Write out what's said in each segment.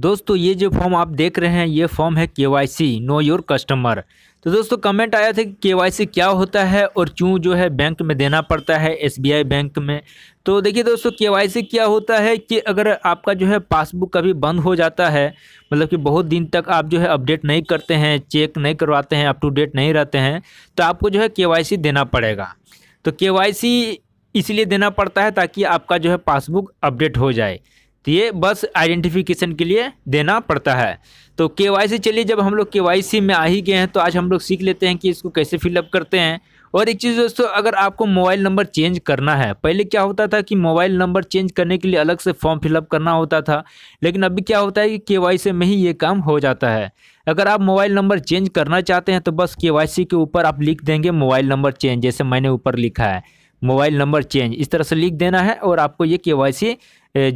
दोस्तों ये जो फॉर्म आप देख रहे हैं ये फॉर्म है K Y C know your customer तो दोस्तों कमेंट आया था कि के वाई सी क्या होता है और क्यों जो है बैंक में देना पड़ता है एस बी आई बैंक में तो देखिए दोस्तों के वाई सी क्या होता है कि अगर आपका जो है पासबुक कभी बंद हो जाता है मतलब कि बहुत दिन तक आप जो है अपडेट नहीं करते हैं चेक नहीं करवाते हैं अप टू डेट नहीं रहते हैं तो आपको जो है के वाई सी देना पड़ेगा तो के वाई सी इसलिए देना पड़ता है ताकि आपका जो है पासबुक अपडेट हो जाए तो ये बस आइडेंटिफिकेशन के लिए देना पड़ता है तो के वाई चलिए जब हम लोग के वाई सी में आ ही गए हैं तो आज हम लोग सीख लेते हैं कि इसको कैसे फिलअप करते हैं और एक चीज़ दोस्तों अगर आपको मोबाइल नंबर चेंज करना है पहले क्या होता था कि मोबाइल नंबर चेंज करने के लिए अलग से फॉर्म फिलअप करना होता था लेकिन अभी क्या होता है कि के वाई सी में ही ये काम हो जाता है अगर आप मोबाइल नंबर चेंज करना चाहते हैं तो बस के वाई सी के ऊपर आप लिख देंगे मोबाइल नंबर चेंज जैसे मैंने ऊपर लिखा है मोबाइल नंबर चेंज इस तरह से लिख देना है और आपको ये के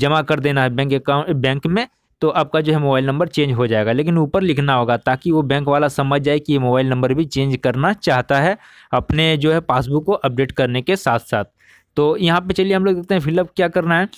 जमा कर देना है बैंक अकाउंट बैंक में तो आपका जो है मोबाइल नंबर चेंज हो जाएगा लेकिन ऊपर लिखना होगा ताकि वो बैंक वाला समझ जाए कि ये मोबाइल नंबर भी चेंज करना चाहता है अपने जो है पासबुक को अपडेट करने के साथ साथ तो यहाँ पे चलिए हम लोग देखते हैं फिलअप क्या करना है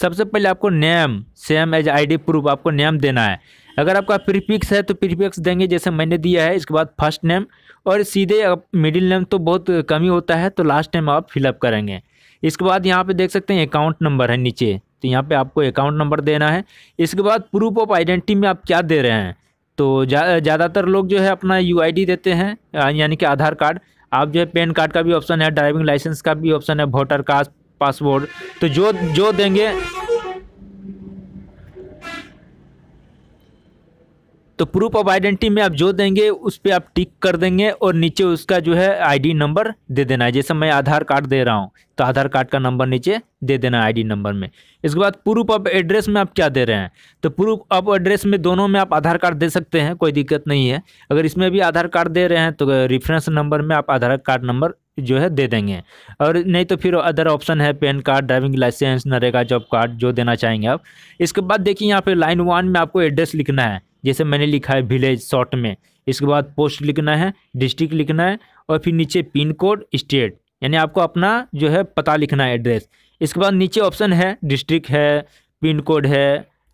सबसे पहले आपको name same as ID proof आपको नेम देना है अगर आपका प्रीफिक्स है तो प्रीफिक्स देंगे जैसे मैंने दिया है इसके बाद फर्स्ट नेम और सीधे मिडिल नेम तो बहुत कम ही होता है तो लास्ट टाइम आप फिलअप करेंगे इसके बाद यहाँ पे देख सकते हैं अकाउंट नंबर है नीचे तो यहाँ पे आपको अकाउंट नंबर देना है इसके बाद प्रूफ ऑफ आइडेंटिटी में आप क्या दे रहे हैं तो ज़्यादातर लोग जो है अपना यू देते हैं यानी कि आधार कार्ड आप जो है पेन कार्ड का भी ऑप्शन है ड्राइविंग लाइसेंस का भी ऑप्शन है वोटर कार्ड पासपोर्ट तो जो जो देंगे तो प्रूफ ऑफ आइडेंटिटी में आप जो देंगे उस पर आप टिक कर देंगे और नीचे उसका जो है आईडी नंबर दे देना है जैसे मैं आधार कार्ड दे रहा हूँ तो आधार कार्ड का नंबर नीचे दे देना आईडी नंबर में इसके बाद प्रूफ ऑफ एड्रेस में आप क्या दे रहे हैं तो प्रूफ ऑफ एड्रेस में दोनों में आप आधार कार्ड दे सकते हैं कोई दिक्कत नहीं है अगर इसमें भी आधार कार्ड दे रहे हैं तो रेफरेंस नंबर में आप आधार कार्ड नंबर जो है दे देंगे और नहीं तो फिर अदर ऑप्शन है PAN card driving licence NREGA job card जो देना चाहेंगे आप इसके बाद देखिए यहाँ पे लाइन वन में आपको एड्रेस लिखना है जैसे मैंने लिखा है विलेज शॉर्ट में इसके बाद पोस्ट लिखना है डिस्ट्रिक्ट लिखना है और फिर नीचे पिन कोड स्टेट यानी आपको अपना जो है पता लिखना है एड्रेस इसके बाद नीचे ऑप्शन है डिस्ट्रिक्ट है पिन कोड है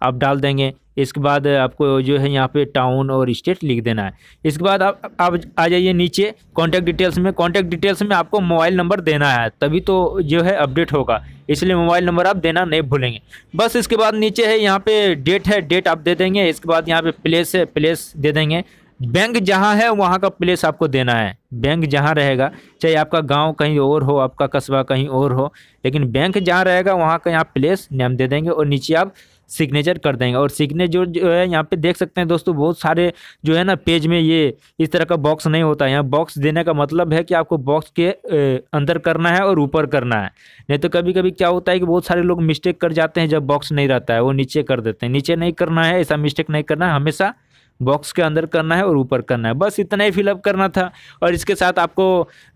आप डाल देंगे इसके बाद आपको जो है यहाँ पे टाउन और स्टेट लिख देना है इसके बाद आप आप आ जाइए नीचे कॉन्टैक्ट डिटेल्स में कॉन्टैक्ट डिटेल्स में आपको मोबाइल नंबर देना है तभी तो जो है अपडेट होगा इसलिए मोबाइल नंबर आप देना नहीं भूलेंगे बस इसके बाद नीचे है यहाँ पे डेट है डेट आप दे देंगे इसके बाद यहाँ पे प्लेस है प्लेस दे देंगे बैंक जहाँ है वहाँ का प्लेस आपको देना है बैंक जहाँ रहेगा चाहे आपका गांव कहीं और हो आपका कस्बा कहीं और हो लेकिन बैंक जहाँ रहेगा वहाँ का यहाँ प्लेस नेम दे देंगे और नीचे आप सिग्नेचर कर देंगे और सिग्नेचर जो है यहाँ पे देख सकते हैं दोस्तों बहुत सारे जो है ना पेज में ये इस तरह का बॉक्स नहीं होता है यहाँ बॉक्स देने का मतलब है कि आपको बॉक्स के अंदर करना है और ऊपर करना है नहीं तो कभी कभी क्या होता है कि बहुत सारे लोग मिस्टेक कर जाते हैं जब बॉक्स नहीं रहता है वो नीचे कर देते हैं नीचे नहीं करना है ऐसा मिस्टेक नहीं करना है हमेशा बॉक्स के अंदर करना है और ऊपर करना है बस इतना ही फिलअप करना था और इसके साथ आपको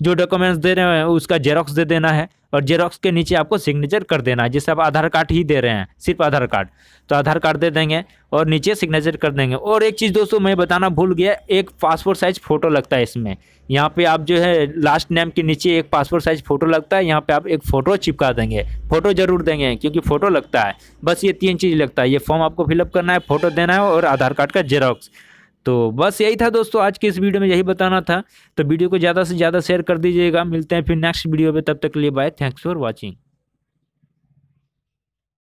जो डॉक्यूमेंट्स दे रहे हैं उसका जेरोक्स दे देना है और जेरोक्स के नीचे आपको सिग्नेचर कर देना है जैसे आप आधार कार्ड ही दे रहे हैं सिर्फ आधार कार्ड तो आधार कार्ड दे देंगे और नीचे सिग्नेचर कर देंगे और एक चीज़ दोस्तों मैं बताना भूल गया एक पासपोर्ट साइज़ फ़ोटो लगता है इसमें यहाँ पे आप जो है लास्ट नेम के नीचे एक पासपोर्ट साइज़ फ़ोटो लगता है यहाँ पर आप एक फ़ोटो चिपका देंगे फ़ोटो ज़रूर देंगे क्योंकि फ़ोटो लगता है बस ये तीन चीज़ लगता है ये फॉर्म आपको फिलअप करना है फ़ोटो देना है और आधार कार्ड का जेरोक्स तो बस यही था दोस्तों आज के इस वीडियो में यही बताना था तो वीडियो को ज़्यादा से ज़्यादा शेयर कर दीजिएगा मिलते हैं फिर नेक्स्ट वीडियो में तब तक के लिए बाय थैंक्स फॉर वॉचिंग